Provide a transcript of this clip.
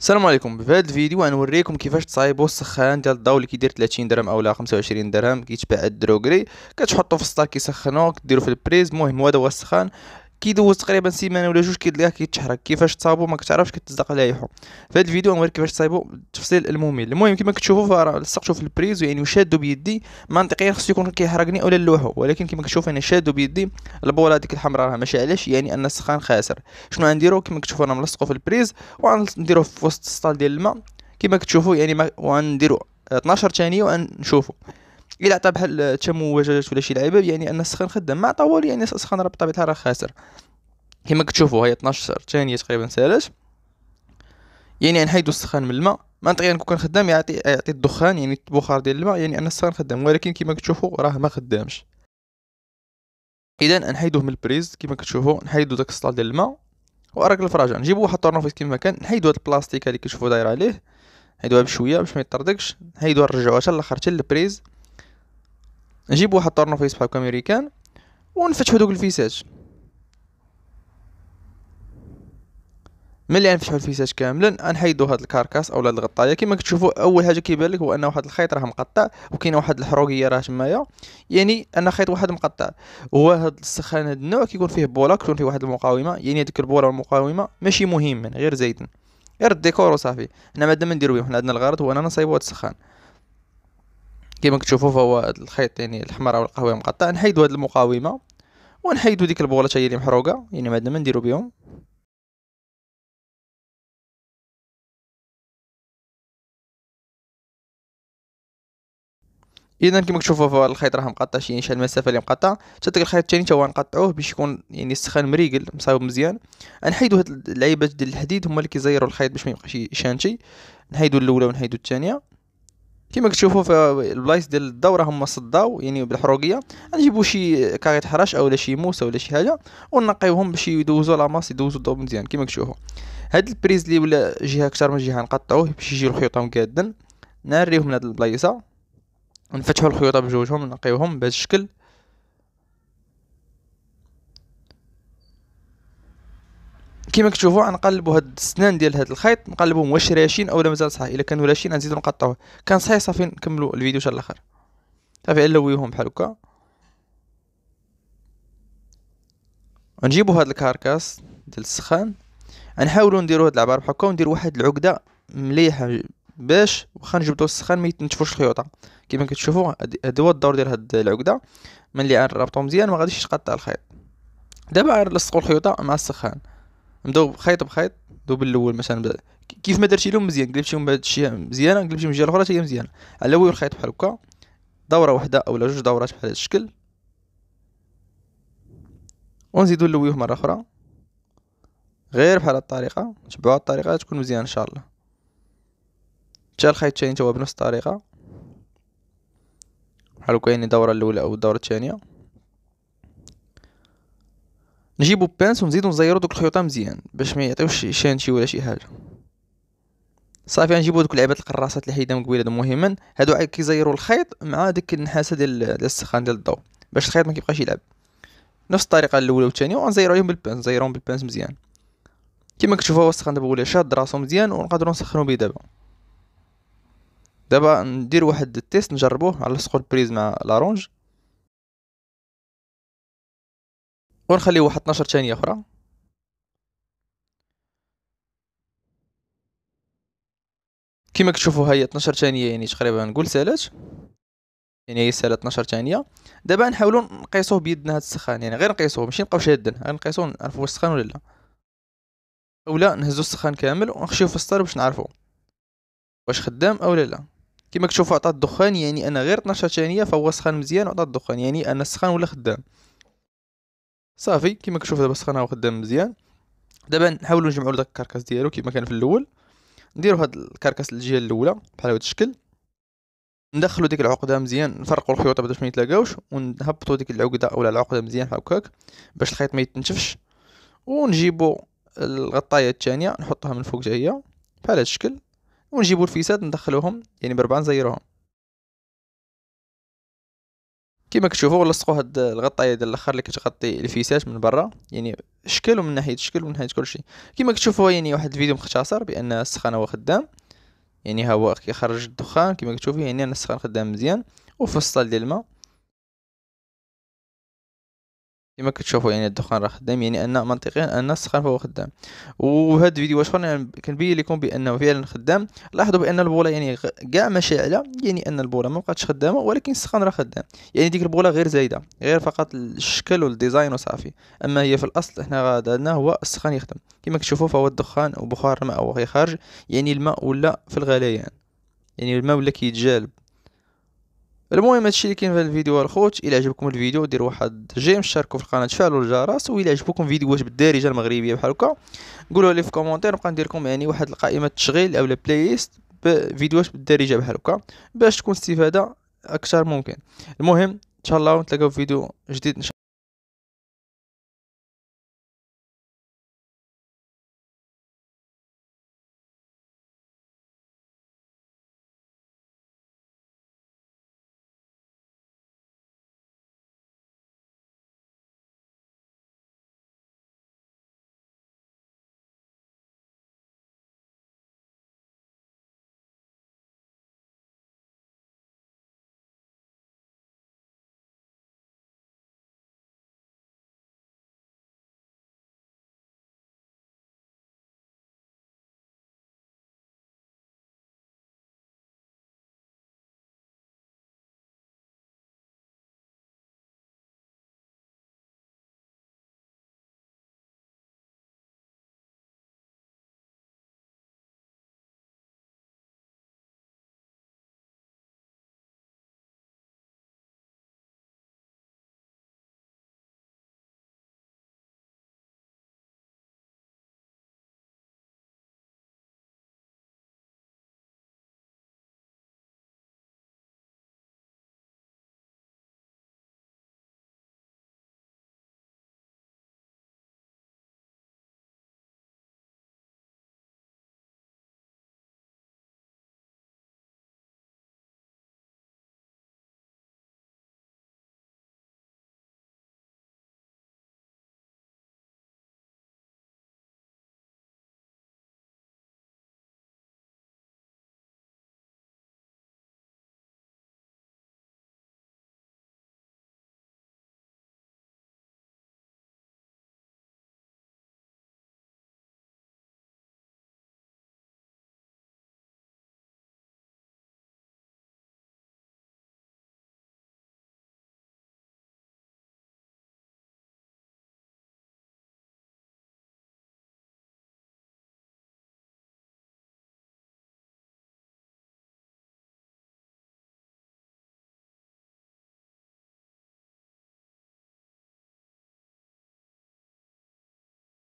السلام عليكم في هذا الفيديو غنوريكم كيفاش تصايبوا السخان ديال الضو اللي كيدير 30 درهم اولا 25 درهم كيتباع الدروغري كتحطوا في السطار كيسخنوا كديروا في البريز المهم هذا هو السخان كيدوز تقريبا سيمانه ولا جوج كتلقاه كيتحرك كيفاش تصابو ما كتعرفش كتصدق لايحو في هذا الفيديو غنوريك كيفاش تصايبو التفصيل الممل المهم كما كتشوفوا فراه لصقتو في البريز يعني وشادو بيدي منطقيا خصو يكون كيحرقني ولا اللوحو ولكن كما كتشوف انا يعني شادو بيدي البوله هذيك الحمراء راه ماشي علاش يعني ان السخان خاسر شنو غنديرو كما كتشوفوا انا ملصقو في البريز وغنديرو في وسط السطال ديال الماء كما كتشوفوا يعني وغنديرو 12 ثانيه ونشوفوا الا عطى بحال تموجات ولا شي لعيبه يعني ان السخان خدام مع طوال يعني السخان راه بطبيعه الحال راه خاسر كما كتشوفوا هي 12 ثانيه تقريبا سالات يعني نحيدو السخان من الماء منطقيا يعني كون كان خدام يعطي يعطي الدخان يعني البخار ديال الماء يعني ان السخان خدام ولكن كما كتشوفوا راه ما خدامش اذا نحيدوه من البريز كما كتشوفوا نحيدو داك السطال ديال الماء وارك الفراجه نجيبو واحد الطرنوفيس كما كان نحيدو هاد البلاستيك اللي كتشوفوا داير عليه نحيدوها بشويه باش ما يطردكش نحيدوها نرجعوها حتى لاخر حتى للبريز نجيب واحد طرنفيس بحال كاميريكان امريكان ونفتحو دوك الفيسات ملي غنفتحو الفيسات كاملا غنحيدو هاد الكاركاس او هاد الغطايه كما كتشوفوا اول حاجه كيبان لك هو ان واحد الخيط راه مقطع وكاينه واحد الحروقيه راه تمايا يعني ان خيط واحد مقطع هو هاد السخان هاد النوع كيكون فيه بولا كيكون فيه واحد المقاومه يعني هاديك البولا والمقاومه ماشي مهم غير زيتن غير الديكور وصافي حنا مادام نديرو بيهم حنا عندنا الغرض هو اننا نصايبو هاد السخان كيما كتشوفوا فهو الخيط يعني او القهوي مقطع نحيدوا هذه المقاومه ونحيدوا ديك البوله هي اللي محروقه يعني ما عندنا ما نديروا بهم اذا كما فهو الخيط راه مقطع شي شحال المسافه اللي مقطع حتى داك الخيط الثاني هو نقطعوه باش يكون يعني سخان مريقل مصاوب مزيان نحيدوا هاد العيبات ديال الحديد هما اللي كيزيروا الخيط باش ما يبقاش شانشي نحيدوا الاولى ونحيدوا الثانيه كيما كتشوفوا في البلايص ديال الدوره هما صداو يعني بالحروقيه نجيبوا شي كاريت حراش اولا شي موسى ولا شي حاجه ونقيوهم باش يدوزوا لا يدوزوا الضوء مزيان كيما كتشوفوا هاد البريز اللي ولا جهه اكثر من جهه نقطعوه باش يجيو الخيوطهم كادن ناريوه من هاد البلايصه نفتحوا الخيوط بجوجهم نقيوهم بهذا الشكل كيما كتشوفوا غنقلبوا هاد السنان ديال هاد الخيط نقلبهم واش راشين اولا مازال صحيح الا كانوا راشين غنزيدو نقطعوه كان صحيح صافي نكملوا الفيديو حتى الاخر صافي نلويهم بحال هكا غنجيبوا هاد الكاركاس ديال السخان نحاولوا نديروا هاد العبار بحال هكا وندير واحد العقده مليحه باش واخا نجبدوا السخان ما يتنتفوش الخيوطه كما كتشوفوا هذا هو الدور ديال هاد العقده ملي غنربطو مزيان ما غاديش يتقطع الخيط دابا غنلصقوا الخيوطه مع السخان ندوب خيط بخيط دوب الاول مثلا كيف ما درتي لهم مزيان لهم هذا الشيء مزيانه من الجهه الاخرى هي مزيانه هو الخيط بحال هكا دوره واحده اولا جوج دورات بحال هذا الشكل ونزيدو نلويوه مره اخرى غير بحال هاد الطريقه تبعوا هاد الطريقه تكون مزيان ان شاء الله حتى الخيط الثاني هو بنفس الطريقه بحال هكا يعني الدوره الاولى او الدوره الثانيه نجيبو بانس ونزيدو نزيرو دوك الخيوطه مزيان باش ما يعطيوش شانشي ولا شي حاجه صافي غنجيبو دوك لعيبات القراصات اللي حيدهم قبيله مهما هادو عاد كيزيرو الخيط مع ديك النحاسه ديال السخان ديال الضوء باش الخيط ما كيبقاش يلعب نفس الطريقه الاولى والثانيه ونزيرو عليهم بالبانس نزيروهم بالبانس مزيان كما كتشوفوا هو السخان دابا ولا شاد راسو مزيان ونقدروا نسخنوا به دابا دابا ندير واحد التيست نجربوه على لصقو البريز مع لارونج ونخليه واحد 12 ثانيه اخرى كما كتشوفوا هي 12 ثانيه يعني تقريبا نقول سالات يعني هي سالات 12 ثانيه دابا نحاولوا نقيسوه بيدنا هاد السخان يعني غير نقيسوه ماشي نبقاو شادين غير نقيسوه نعرفوا واش سخان ولا لا اولا نهزو السخان كامل ونخشيو في السطر باش نعرفو واش خدام أولا لا لا كما كتشوفوا عطى الدخان يعني انا غير 12 ثانيه فهو سخان مزيان وعطى الدخان يعني انا السخان ولا خدام صافي كيما كتشوف دابا سخنا وخدام مزيان دابا نحاولوا نجمعوا داك الكركاس ديالو كيما كان في الاول نديروا هاد الكركاس الجهه الاولى بحال هاد الشكل ندخلوا ديك العقده مزيان نفرقوا الخيوط باش ما يتلاقاوش ونهبطوا ديك العقده ولا العقده مزيان بحال هكاك باش الخيط ما يتنشفش ونجيبوا الغطايه الثانيه نحطوها من فوق حتى هي بحال هاد الشكل ونجيبوا الفيسات ندخلوهم يعني بربعه نزيروهم كيما كتشوفوا لصقوا هاد الغطايه ديال الاخر اللي كتغطي الفيسات من برا يعني الشكل ومن ناحيه الشكل ومن ناحيه كلشي كيما كتشوفوا يعني واحد الفيديو مختصر بان السخان هو خدام يعني ها هو كيخرج الدخان كيما كتشوفوا يعني انا السخان خدام مزيان وفي الصال ديال الماء كما كتشوفوا يعني الدخان راه خدام يعني ان منطقيا ان السخان فهو خدام وهذا الفيديو اخر يعني كنبين لكم بانه فعلا خدام لاحظوا بان البوله يعني كاع ما شاعله يعني ان البوله ما بقاتش خدامه ولكن السخان راه خدام يعني ديك البوله غير زايده غير فقط الشكل والديزاين وصافي اما هي في الاصل حنا غادنا هو السخان يخدم كما كتشوفوا فهو الدخان وبخار الماء وهو خارج يعني الماء ولا في الغليان يعني الماء ولا كيتجالب المهم هادشي اللي كاين في الفيديو الخوت الى عجبكم الفيديو دير واحد جيم شاركوا في القناه تفعلوا الجرس الى عجبكم فيديوهات بالدارجه المغربيه بحال هكا قولوا لي في كومونتير نبقى ندير لكم يعني واحد القائمه تشغيل او بلاي ليست بفيديوهات بالدارجه بحال هكا باش تكون استفاده اكثر ممكن المهم ان شاء الله نتلاقاو في فيديو جديد إن شاء